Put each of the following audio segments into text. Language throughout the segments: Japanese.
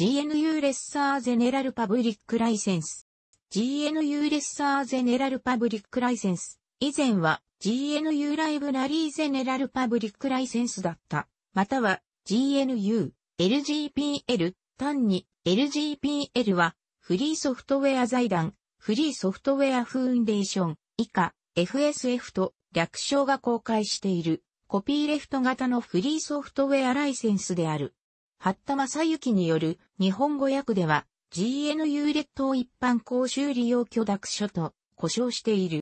GNU レッサーゼネラルパブリックライセンス。GNU レッサーゼネラルパブリックライセンス。以前は GNU ライブラリーゼネラルパブリックライセンスだった。または GNU、LGPL、単に LGPL はフリーソフトウェア財団、フリーソフトウェアフーンデーション以下 FSF と略称が公開しているコピーレフト型のフリーソフトウェアライセンスである。八田正幸による日本語訳では GNU 列島一般公衆利用許諾書と呼称している。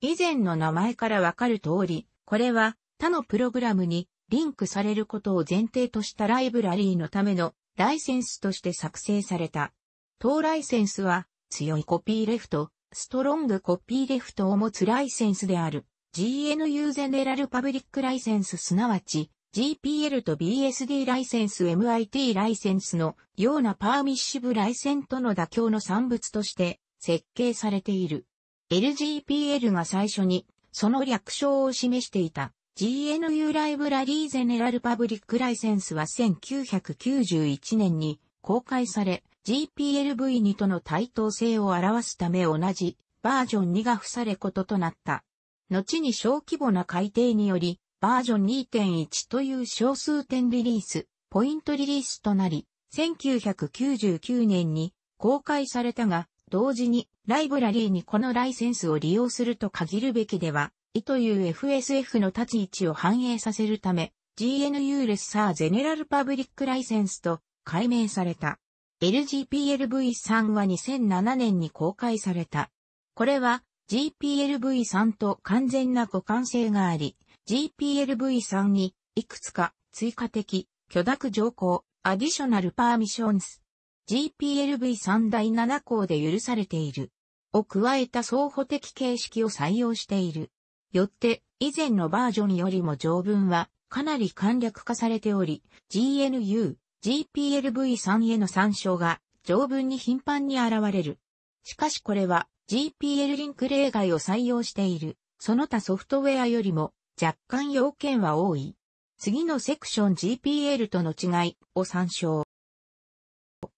以前の名前からわかる通り、これは他のプログラムにリンクされることを前提としたライブラリーのためのライセンスとして作成された。当ライセンスは強いコピーレフト、ストロングコピーレフトを持つライセンスである GNU ゼネラルパブリックライセンスすなわち GPL と BSD ライセンス MIT ライセンスのようなパーミッシブライセンとの妥協の産物として設計されている。LGPL が最初にその略称を示していた GNU ライブラリーゼネラルパブリックライセンスは1991年に公開され GPLv2 との対等性を表すため同じバージョン2が付されこととなった。後に小規模な改定によりバージョン2.1という小数点リリース、ポイントリリースとなり、1999年に公開されたが、同時にライブラリーにこのライセンスを利用すると限るべきでは、いという FSF の立ち位置を反映させるため、GNU レッサーゼネラルパブリックライセンスと改名された。LGPLV3 は2007年に公開された。これは GPLV3 と完全な互換性があり、GPLv3 に、いくつか、追加的、許諾条項、アディショナルパーミッションス。GPLv3 第7項で許されている。を加えた相方的形式を採用している。よって、以前のバージョンよりも条文は、かなり簡略化されており、GNU、GPLv3 への参照が、条文に頻繁に現れる。しかしこれは、GPL リンク例外を採用している、その他ソフトウェアよりも若干要件は多い。次のセクション GPL との違いを参照。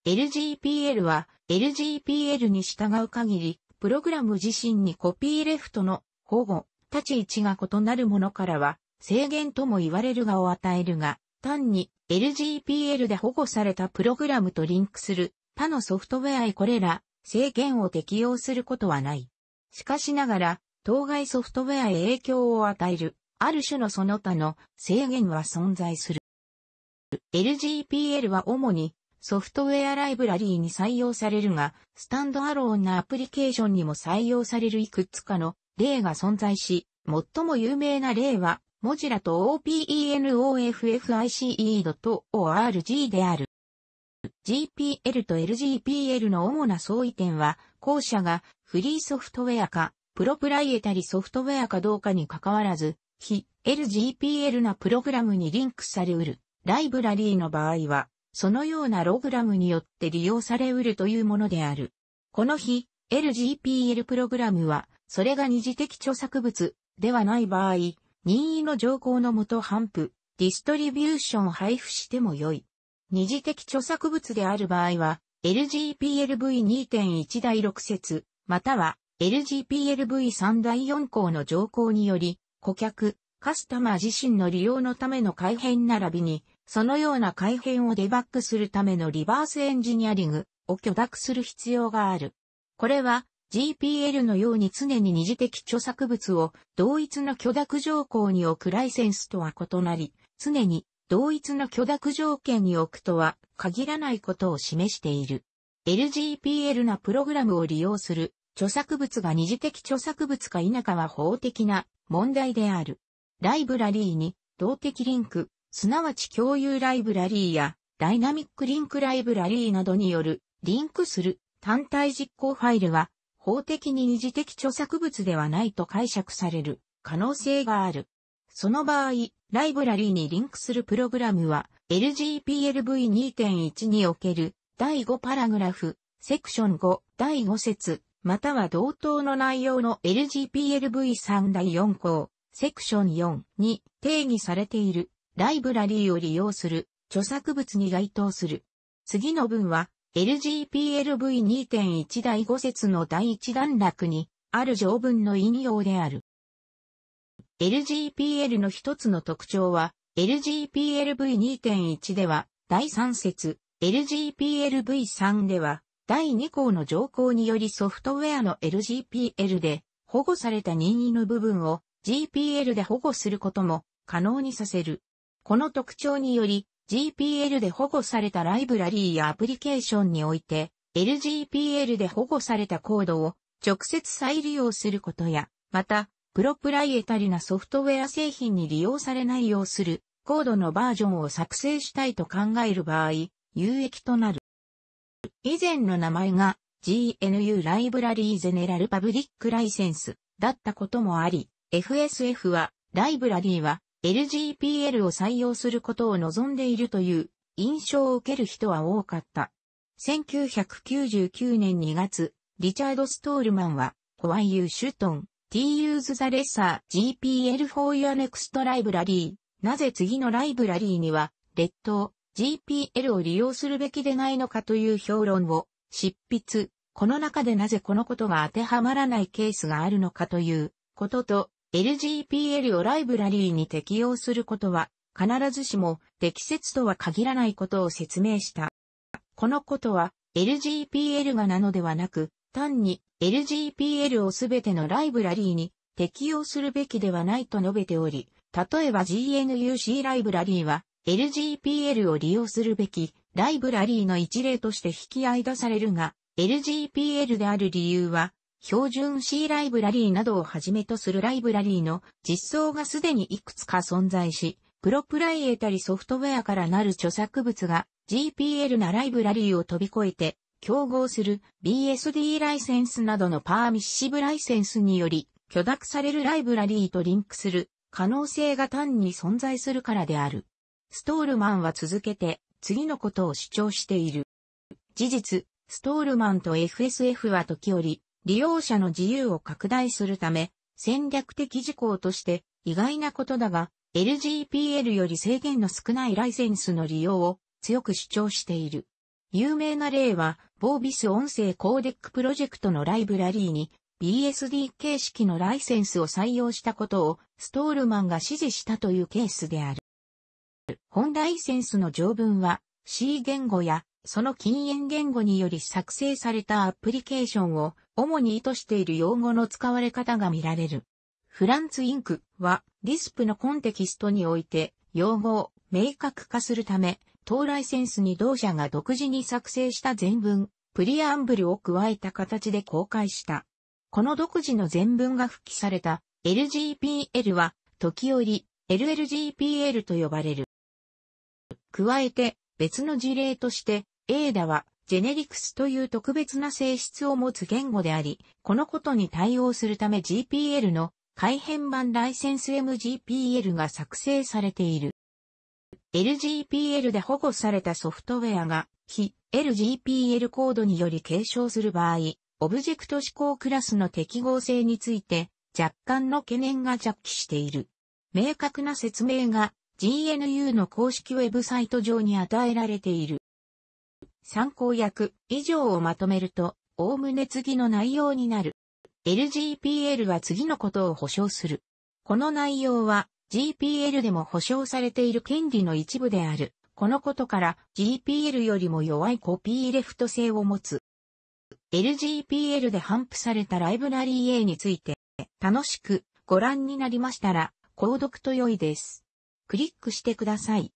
LGPL は LGPL に従う限り、プログラム自身にコピーレフトの保護、立ち位置が異なるものからは制限とも言われるがを与えるが、単に LGPL で保護されたプログラムとリンクする他のソフトウェアへこれら制限を適用することはない。しかしながら、当該ソフトウェアへ影響を与えるある種のその他の制限は存在する。LGPL は主にソフトウェアライブラリーに採用されるが、スタンドアローンなアプリケーションにも採用されるいくつかの例が存在し、最も有名な例は、モジラと OpenOffice.org である。GPL と LGPL の主な相違点は、後者がフリーソフトウェアか、プロプライエタリソフトウェアかどうかに関わらず、非 LGPL なプログラムにリンクされうるライブラリーの場合は、そのようなログラムによって利用されうるというものである。この非 LGPL プログラムは、それが二次的著作物ではない場合、任意の条項のもと反布、ディストリビューションを配布しても良い。二次的著作物である場合は、LGPLv2.1 第6節、または LGPLv3 第4項の条項により、顧客、カスタマー自身の利用のための改変並びに、そのような改変をデバッグするためのリバースエンジニアリングを許諾する必要がある。これは GPL のように常に二次的著作物を同一の許諾条項に置くライセンスとは異なり、常に同一の許諾条件に置くとは限らないことを示している。LGPL なプログラムを利用する著作物が二次的著作物か否かは法的な問題である。ライブラリーに動的リンク、すなわち共有ライブラリーやダイナミックリンクライブラリーなどによるリンクする単体実行ファイルは法的に二次的著作物ではないと解釈される可能性がある。その場合、ライブラリーにリンクするプログラムは LGPLV2.1 における第5パラグラフ、セクション5、第5節、または同等の内容の LGPLv3 第4項、セクション4に定義されているライブラリーを利用する著作物に該当する。次の文は LGPLv2.1 第5節の第1段落にある条文の引用である。LGPL の一つの特徴は LGPLv2.1 では第3節、LGPLv3 では第2項の条項によりソフトウェアの LGPL で保護された任意の部分を GPL で保護することも可能にさせる。この特徴により GPL で保護されたライブラリーやアプリケーションにおいて LGPL で保護されたコードを直接再利用することや、また、プロプライエタリなソフトウェア製品に利用されないようするコードのバージョンを作成したいと考える場合、有益となる。以前の名前が GNU ライブラリーゼネラルパブリックライセンスだったこともあり、FSF はライブラリーは LGPL を採用することを望んでいるという印象を受ける人は多かった。1999年2月、リチャード・ストールマンは、ホワイユー・シュトン、T-Use the Lesser GPL for Your Next Library。なぜ次のライブラリーには、列島、GPL を利用するべきでないのかという評論を執筆。この中でなぜこのことが当てはまらないケースがあるのかということと、LGPL をライブラリーに適用することは必ずしも適切とは限らないことを説明した。このことは LGPL がなのではなく、単に LGPL をすべてのライブラリーに適用するべきではないと述べており、例えば GNUC ライブラリーは LGPL を利用するべきライブラリーの一例として引き合い出されるが、LGPL である理由は、標準 C ライブラリーなどをはじめとするライブラリーの実装がすでにいくつか存在し、プロプライエータリソフトウェアからなる著作物が GPL なライブラリーを飛び越えて競合する BSD ライセンスなどのパーミッシブライセンスにより許諾されるライブラリーとリンクする可能性が単に存在するからである。ストールマンは続けて次のことを主張している。事実、ストールマンと FSF は時折、利用者の自由を拡大するため、戦略的事項として意外なことだが、LGPL より制限の少ないライセンスの利用を強く主張している。有名な例は、ボービス音声コーデックプロジェクトのライブラリーに BSD 形式のライセンスを採用したことをストールマンが指示したというケースである。本ライセンスの条文は C 言語やその禁煙言語により作成されたアプリケーションを主に意図している用語の使われ方が見られる。フランツインクはリスプのコンテキストにおいて用語を明確化するため、当ライセンスに同社が独自に作成した全文、プリアンブルを加えた形で公開した。この独自の全文が復帰された LGPL は時折 LLGPL と呼ばれる。加えて、別の事例として、ADA は、ジェネリクスという特別な性質を持つ言語であり、このことに対応するため GPL の改変版ライセンス MGPL が作成されている。LGPL で保護されたソフトウェアが非 LGPL コードにより継承する場合、オブジェクト指向クラスの適合性について若干の懸念が着気している。明確な説明が GNU の公式ウェブサイト上に与えられている。参考役以上をまとめると、おおむね次の内容になる。LGPL は次のことを保証する。この内容は GPL でも保証されている権利の一部である。このことから GPL よりも弱いコピーレフト性を持つ。LGPL で反布されたライブラリー A について楽しくご覧になりましたら購読と良いです。クリックしてください。